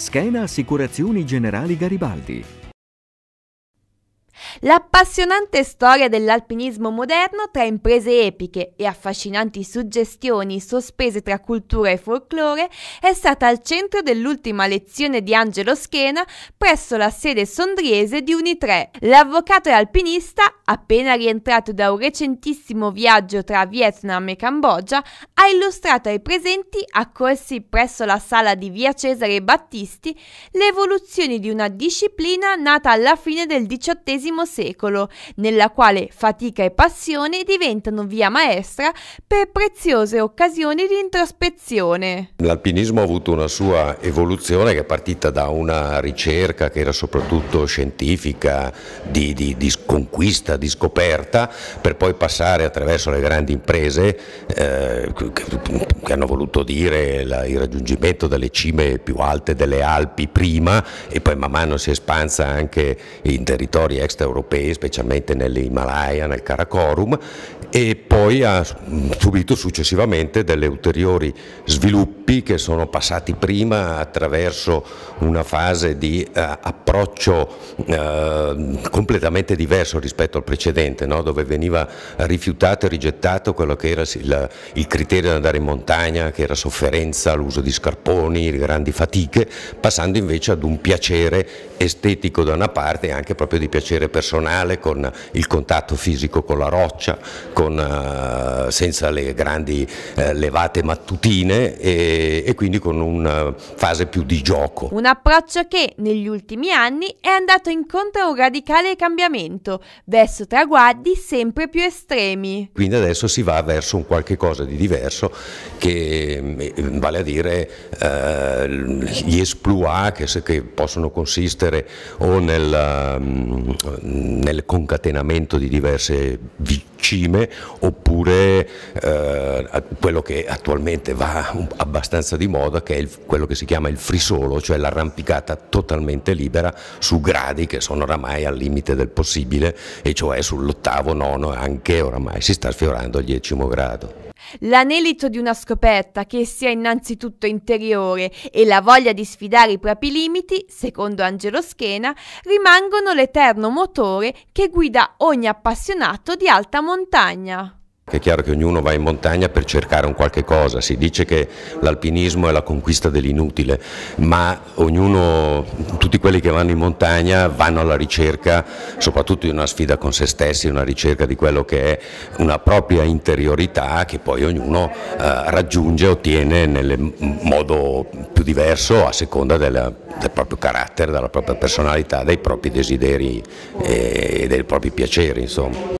Scheda Assicurazioni Generali Garibaldi L'appassionante storia dell'alpinismo moderno tra imprese epiche e affascinanti suggestioni sospese tra cultura e folklore è stata al centro dell'ultima lezione di Angelo Schena presso la sede sondriese di Unitre. L'avvocato e alpinista, appena rientrato da un recentissimo viaggio tra Vietnam e Cambogia, ha illustrato ai presenti, accorsi presso la sala di Via Cesare Battisti, le evoluzioni di una disciplina nata alla fine del XVIII secolo secolo, nella quale fatica e passione diventano via maestra per preziose occasioni di introspezione. L'alpinismo ha avuto una sua evoluzione che è partita da una ricerca che era soprattutto scientifica, di, di, di conquista, di scoperta, per poi passare attraverso le grandi imprese eh, che, hanno voluto dire la, il raggiungimento delle cime più alte delle Alpi prima e poi man mano si espansa anche in territori extraeuropei europee, specialmente nell'Himalaya, nel Karakorum, e poi ha subito successivamente delle ulteriori sviluppi che sono passati prima attraverso una fase di eh, approccio eh, completamente diverso rispetto al precedente, no? dove veniva rifiutato e rigettato quello che era il, il criterio di andare in montagna, che era sofferenza, l'uso di scarponi, grandi fatiche, passando invece ad un piacere estetico da una parte e anche proprio di piacere personale personale, con il contatto fisico con la roccia, con, eh, senza le grandi eh, levate mattutine e, e quindi con una eh, fase più di gioco. Un approccio che negli ultimi anni è andato incontro a un radicale cambiamento verso traguardi sempre più estremi. Quindi adesso si va verso un qualche cosa di diverso che mm, vale a dire eh, gli esploit che, che, possono consistere o nel, mm, nel concatenamento di diverse vicine oppure eh, quello che attualmente va abbastanza di moda che è il, quello che si chiama il frisolo, cioè l'arrampicata totalmente libera su gradi che sono oramai al limite del possibile e cioè sull'ottavo, nono e anche oramai si sta sfiorando il decimo grado. L'anelito di una scoperta che sia innanzitutto interiore e la voglia di sfidare i propri limiti, secondo Angelo Schena, rimangono l'eterno motore che guida ogni appassionato di alta montagna. È chiaro che ognuno va in montagna per cercare un qualche cosa, si dice che l'alpinismo è la conquista dell'inutile, ma ognuno, tutti quelli che vanno in montagna vanno alla ricerca soprattutto di una sfida con se stessi, una ricerca di quello che è una propria interiorità che poi ognuno eh, raggiunge, ottiene nel modo più diverso a seconda della, del proprio carattere, della propria personalità, dei propri desideri eh, e dei propri piaceri. Insomma.